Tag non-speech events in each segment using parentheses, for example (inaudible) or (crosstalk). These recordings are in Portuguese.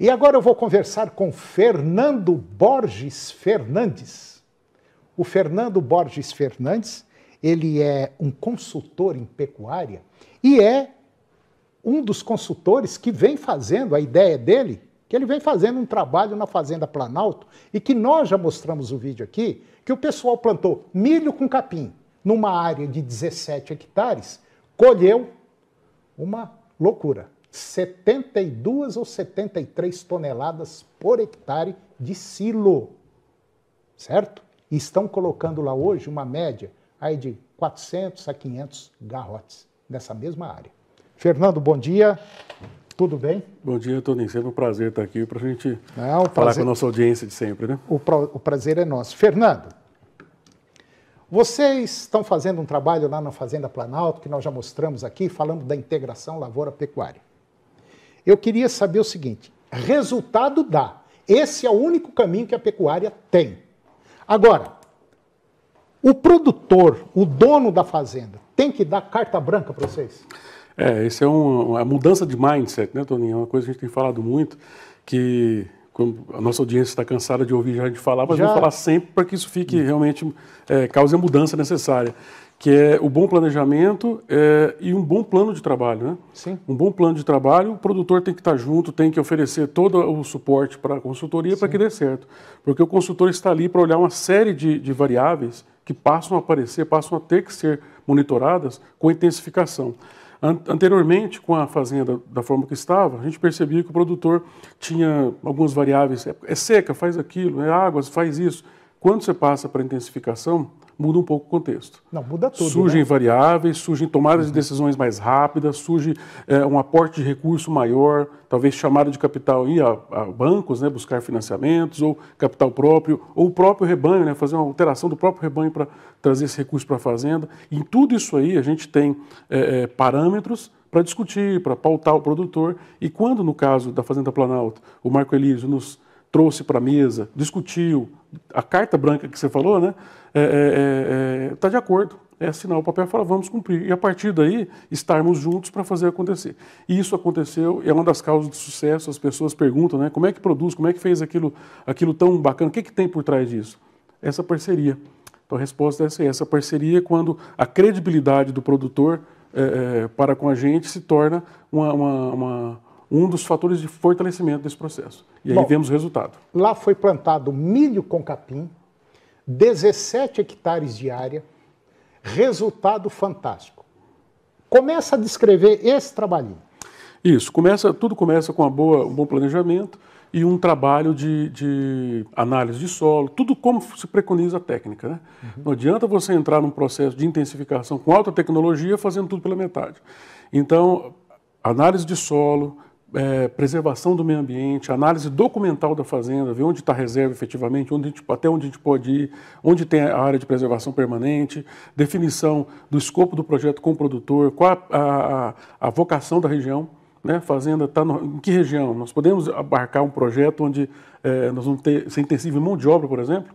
E agora eu vou conversar com Fernando Borges Fernandes. O Fernando Borges Fernandes, ele é um consultor em pecuária e é um dos consultores que vem fazendo, a ideia dele, que ele vem fazendo um trabalho na Fazenda Planalto e que nós já mostramos o vídeo aqui, que o pessoal plantou milho com capim numa área de 17 hectares, colheu uma loucura. 72 ou 73 toneladas por hectare de silo, certo? E estão colocando lá hoje uma média aí de 400 a 500 garrotes nessa mesma área. Fernando, bom dia. Tudo bem? Bom dia, Toninho. Sempre um prazer estar aqui para a gente é falar com a nossa audiência de sempre, né? O, o prazer é nosso. Fernando, vocês estão fazendo um trabalho lá na Fazenda Planalto, que nós já mostramos aqui, falando da integração lavoura-pecuária. Eu queria saber o seguinte: resultado dá. Esse é o único caminho que a pecuária tem. Agora, o produtor, o dono da fazenda, tem que dar carta branca para vocês? É, isso é um, uma mudança de mindset, né, Toninho? É uma coisa que a gente tem falado muito, que a nossa audiência está cansada de ouvir já gente falar, mas já... vou falar sempre para que isso fique realmente, é, cause a mudança necessária que é o bom planejamento é, e um bom plano de trabalho. Né? Sim. Um bom plano de trabalho, o produtor tem que estar junto, tem que oferecer todo o suporte para a consultoria para que dê certo. Porque o consultor está ali para olhar uma série de, de variáveis que passam a aparecer, passam a ter que ser monitoradas com intensificação. Anteriormente, com a fazenda da forma que estava, a gente percebia que o produtor tinha algumas variáveis. É, é seca, faz aquilo, é água, faz isso. Quando você passa para intensificação, muda um pouco o contexto. Não, muda tudo. Surgem né? variáveis, surgem tomadas uhum. de decisões mais rápidas, surge é, um aporte de recurso maior, talvez chamada de capital ir a, a, bancos, né, buscar financiamentos, ou capital próprio, ou o próprio rebanho, né, fazer uma alteração do próprio rebanho para trazer esse recurso para a fazenda. Em tudo isso aí, a gente tem é, parâmetros para discutir, para pautar o produtor. E quando, no caso da Fazenda Planalto, o Marco Elísio nos trouxe para a mesa, discutiu, a carta branca que você falou, né? Está é, é, é, é tá de acordo. É assinar o papel e falar, vamos cumprir. E a partir daí, estarmos juntos para fazer acontecer. E isso aconteceu, é uma das causas de sucesso. As pessoas perguntam, né? Como é que produz, como é que fez aquilo, aquilo tão bacana? O que, que tem por trás disso? Essa parceria. Então a resposta é essa, essa parceria é quando a credibilidade do produtor é, para com a gente se torna uma, uma, uma um dos fatores de fortalecimento desse processo. E aí Bom, vemos o resultado. Lá foi plantado milho com capim, 17 hectares de área, resultado fantástico. Começa a descrever esse trabalhinho. Isso, começa, tudo começa com uma boa, um bom planejamento e um trabalho de, de análise de solo, tudo como se preconiza a técnica. Né? Uhum. Não adianta você entrar num processo de intensificação com alta tecnologia fazendo tudo pela metade. Então, análise de solo, é, preservação do meio ambiente, análise documental da fazenda, ver onde está a reserva efetivamente, onde gente, até onde a gente pode ir, onde tem a área de preservação permanente, definição do escopo do projeto com o produtor, qual a, a, a vocação da região. Né? Fazenda está em que região? Nós podemos abarcar um projeto onde é, nós vamos ter, ser intensivo em mão de obra, por exemplo?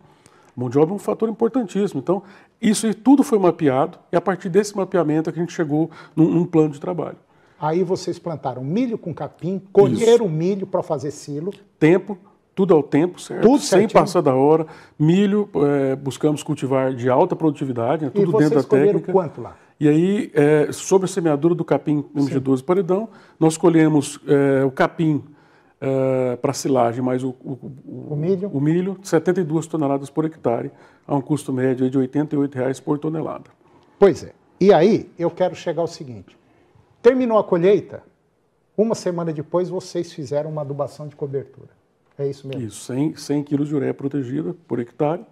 Mão de obra é um fator importantíssimo. Então, isso tudo foi mapeado e a partir desse mapeamento é que a gente chegou num, num plano de trabalho. Aí vocês plantaram milho com capim, colheram Isso. milho para fazer silo. Tempo, tudo ao tempo, certo? Tudo certinho. Sem passar da hora. Milho, é, buscamos cultivar de alta produtividade, né? tudo dentro da técnica. quanto lá? E aí, é, sobre a semeadura do capim MG12 Paredão, nós colhemos é, o capim é, para silagem, mais o, o, o, o, milho. o milho, 72 toneladas por hectare, a um custo médio de R$ 88 reais por tonelada. Pois é. E aí, eu quero chegar ao seguinte. Terminou a colheita, uma semana depois vocês fizeram uma adubação de cobertura. É isso mesmo? Isso, 100, 100 quilos de ureia protegida por hectare,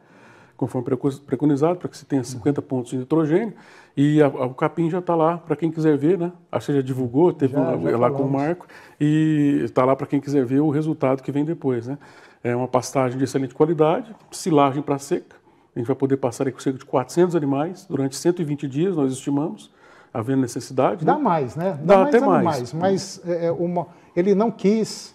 conforme preconizado, para que se tenha 50 uhum. pontos de nitrogênio. E a, a, o capim já está lá para quem quiser ver, né? A já divulgou, teve já, um, já lá com o Marco, e está lá para quem quiser ver o resultado que vem depois, né? É uma pastagem de excelente qualidade, silagem para seca. A gente vai poder passar aí com cerca de 400 animais durante 120 dias, nós estimamos havendo necessidade. Dá né? mais, né? Dá, Dá mais, até mais. mais mas é, é, uma, ele não quis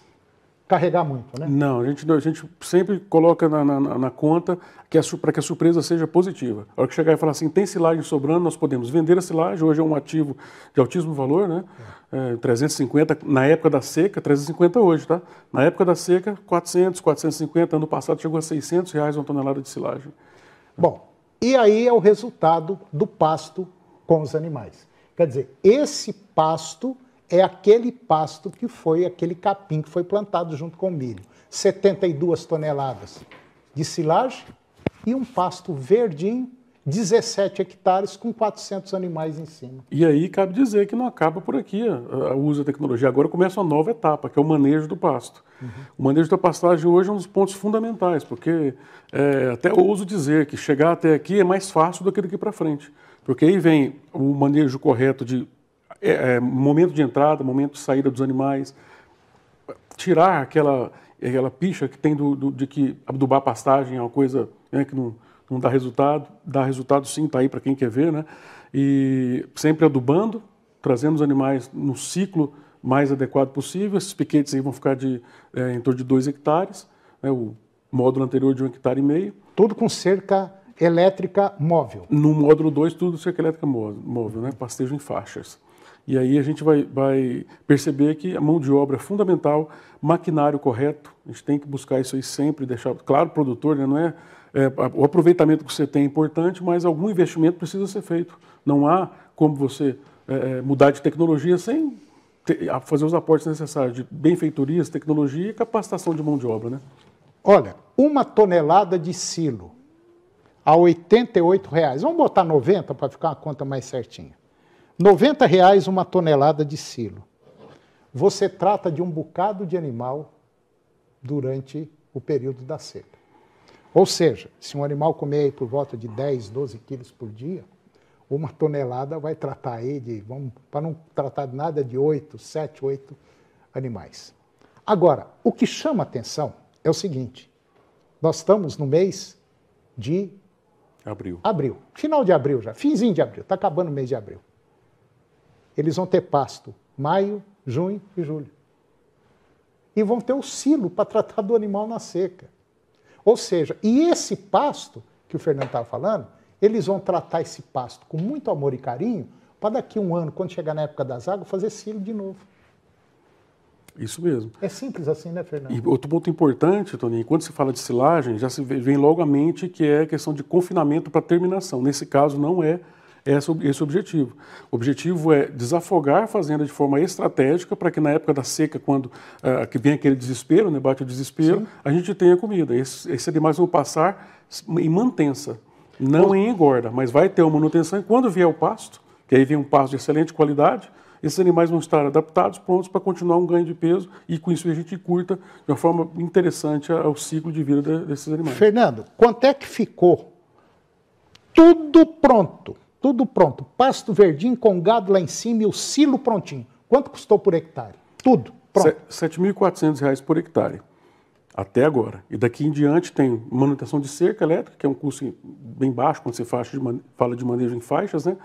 carregar muito, né? Não, a gente, a gente sempre coloca na, na, na conta que para que a surpresa seja positiva. A hora que chegar e falar assim, tem silagem sobrando, nós podemos vender a silagem, hoje é um ativo de altíssimo valor, né? É, 350 é, na época da seca, 350 hoje, tá? Na época da seca, 400, 450, ano passado chegou a 600 reais uma tonelada de silagem. Bom, e aí é o resultado do pasto com os animais. Quer dizer, esse pasto é aquele pasto que foi aquele capim que foi plantado junto com o milho. 72 toneladas de silagem e um pasto verdinho, 17 hectares com 400 animais em cima. E aí cabe dizer que não acaba por aqui o uso da tecnologia. Agora começa uma nova etapa, que é o manejo do pasto. Uhum. O manejo da pastagem hoje é um dos pontos fundamentais, porque é, até ouso dizer que chegar até aqui é mais fácil do que daqui para frente. Porque aí vem o manejo correto de é, é, momento de entrada, momento de saída dos animais, tirar aquela, aquela picha que tem do, do de que adubar pastagem é uma coisa né, que não, não dá resultado. Dá resultado sim, está aí para quem quer ver, né? E sempre adubando, trazendo os animais no ciclo mais adequado possível. Esses piquetes aí vão ficar de, é, em torno de 2 hectares, né, o módulo anterior de um hectare e meio. Todo com cerca elétrica móvel. No módulo 2, tudo cerca é é elétrica móvel, né? pastejo em faixas. E aí a gente vai, vai, perceber que a mão de obra é fundamental, maquinário correto, a gente tem que buscar isso aí sempre, deixar claro, produtor, né? não é, é, o aproveitamento que você tem é importante, mas algum investimento precisa ser feito. Não há como você é, é mudar de tecnologia sem ter, fazer os aportes necessários de benfeitorias, tecnologia e capacitação de mão de obra, né? Olha, uma tonelada de silo a R$ 88,00. Vamos botar 90 para ficar uma conta mais certinha. R$ 90,00 uma tonelada de silo. Você trata de um bocado de animal durante o período da seca. Ou seja, se um animal comer por volta de 10, 12 quilos por dia, uma tonelada vai tratar aí de, para não tratar de nada, de 8, 7, 8 animais. Agora, o que chama atenção é o seguinte: nós estamos no mês de Abril. Abril. Final de abril já, finzinho de abril, está acabando o mês de abril. Eles vão ter pasto maio, junho e julho. E vão ter o silo para tratar do animal na seca. Ou seja, e esse pasto que o Fernando estava falando, eles vão tratar esse pasto com muito amor e carinho para daqui a um ano, quando chegar na época das águas, fazer silo de novo. Isso mesmo. É simples assim, né, Fernando? E outro ponto importante, Tony, quando se fala de silagem, já se vem logo à mente que é a questão de confinamento para terminação. Nesse caso, não é esse o objetivo. O objetivo é desafogar a fazenda de forma estratégica para que na época da seca, quando uh, que vem aquele desespero, né, bate o desespero, Sim. a gente tenha comida. Esse, esse seria mais um passar em mantença, não Bom, em engorda, mas vai ter uma manutenção e quando vier o pasto, que aí vem um pasto de excelente qualidade, esses animais vão estar adaptados, prontos para continuar um ganho de peso e com isso a gente curta de uma forma interessante o ciclo de vida desses animais. Fernando, quanto é que ficou? Tudo pronto, tudo pronto. Pasto verdinho com gado lá em cima e o silo prontinho. Quanto custou por hectare? Tudo pronto. R$ 7.400 por hectare até agora. E daqui em diante tem manutenção de cerca elétrica, que é um custo bem baixo quando você fala de manejo em faixas, né?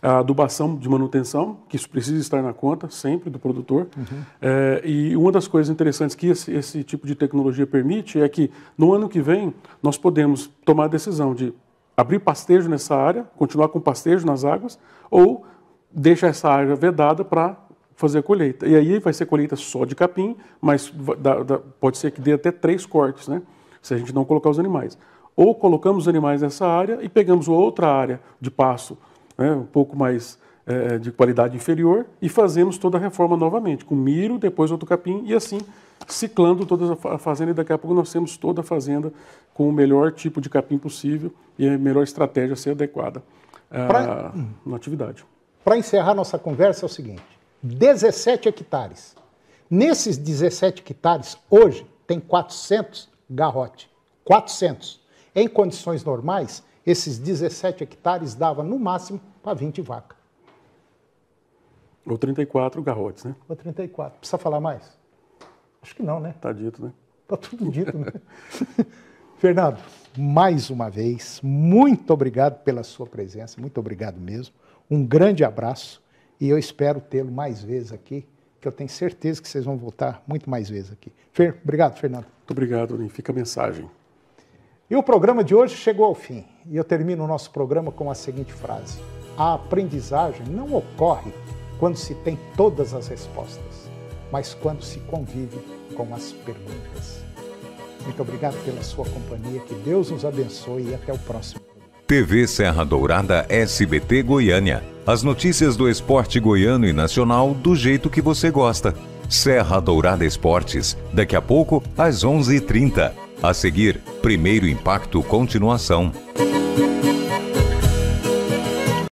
A adubação de manutenção, que isso precisa estar na conta sempre do produtor. Uhum. É, e uma das coisas interessantes que esse, esse tipo de tecnologia permite é que no ano que vem nós podemos tomar a decisão de abrir pastejo nessa área, continuar com pastejo nas águas, ou deixar essa área vedada para fazer a colheita. E aí vai ser colheita só de capim, mas dá, dá, pode ser que dê até três cortes, né? Se a gente não colocar os animais. Ou colocamos os animais nessa área e pegamos outra área de passo, né, um pouco mais é, é, de qualidade inferior, e fazemos toda a reforma novamente, com milho, depois outro capim, e assim ciclando toda a fazenda e daqui a pouco nós temos toda a fazenda com o melhor tipo de capim possível e a melhor estratégia a ser adequada pra... Ah, na atividade. Para encerrar nossa conversa é o seguinte, 17 hectares. Nesses 17 hectares, hoje, tem 400 garrote. 400. Em condições normais, esses 17 hectares dava no máximo para 20 vacas. Ou 34 garrotes, né? Ou 34. Precisa falar mais? Acho que não, né? Está dito, né? Está tudo dito, né? (laughs) Fernando, mais uma vez, muito obrigado pela sua presença, muito obrigado mesmo. Um grande abraço e eu espero tê-lo mais vezes aqui, que eu tenho certeza que vocês vão voltar muito mais vezes aqui. Fer, obrigado, Fernando. Muito obrigado, Lim. Fica a mensagem. E o programa de hoje chegou ao fim. E eu termino o nosso programa com a seguinte frase: A aprendizagem não ocorre quando se tem todas as respostas, mas quando se convive com as perguntas. Muito obrigado pela sua companhia, que Deus nos abençoe e até o próximo. TV Serra Dourada SBT Goiânia. As notícias do esporte goiano e nacional do jeito que você gosta. Serra Dourada Esportes, daqui a pouco às 11h30. A seguir, Primeiro Impacto Continuação.